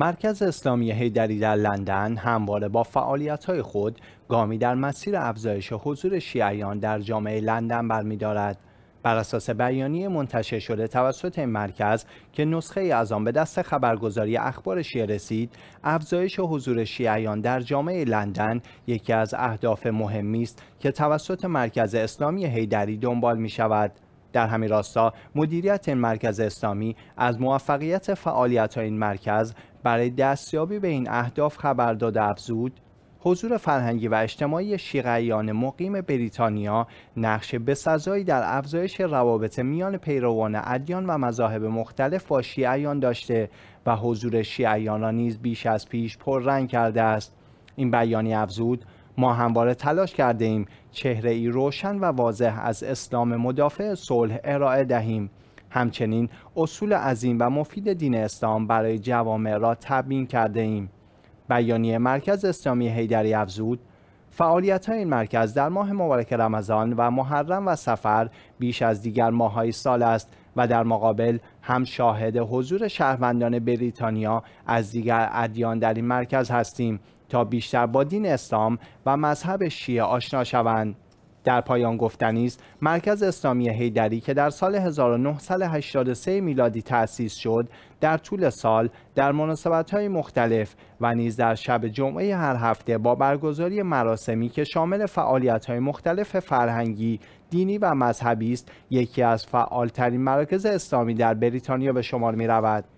مرکز اسلامی هیدری در لندن همواره با فعالیت‌های خود گامی در مسیر افزایش حضور شیعیان در جامعه لندن برمیدارد. بر اساس بیانیه منتشر شده توسط این مرکز که نسخه از آن به دست خبرگزاری اخبار شیعه رسید افزایش حضور شیعیان در جامعه لندن یکی از اهداف مهمی است که توسط مرکز اسلامی هیدری دنبال می شود در همین راستا مدیریت این مرکز اسلامی از موفقیت فعالیت های این مرکز برای دستیابی به این اهداف خبر داد. افزود حضور فرهنگی و اجتماعی شیعیان مقیم بریتانیا نقش بسزایی در افزایش روابط میان پیروان ادیان و مذاهب مختلف با شیعیان داشته و حضور شیعیان را نیز بیش از پیش پررنگ کرده است این بیانی افزود ما همواره تلاش کرده ایم چهره ای روشن و واضح از اسلام مدافع صلح ارائه دهیم همچنین اصول عظیم و مفید دین اسلام برای جوامع را تبیین کرده ایم بیانیه مرکز اسلامی حیدری افزود فعالیت های این مرکز در ماه مبارک رمضان و محرم و سفر بیش از دیگر ماه های سال است و در مقابل هم شاهد حضور شهروندان بریتانیا از دیگر ادیان در این مرکز هستیم تا بیشتر با دین اسلام و مذهب شیعه آشنا شوند در پایان گفتنی است مرکز اسلامی هیدری که در سال 1983 میلادی تأسیس شد در طول سال در های مختلف و نیز در شب جمعه هر هفته با برگزاری مراسمی که شامل های مختلف فرهنگی، دینی و مذهبی است، یکی از فعالترین مراکز اسلامی در بریتانیا به شمار می‌رود.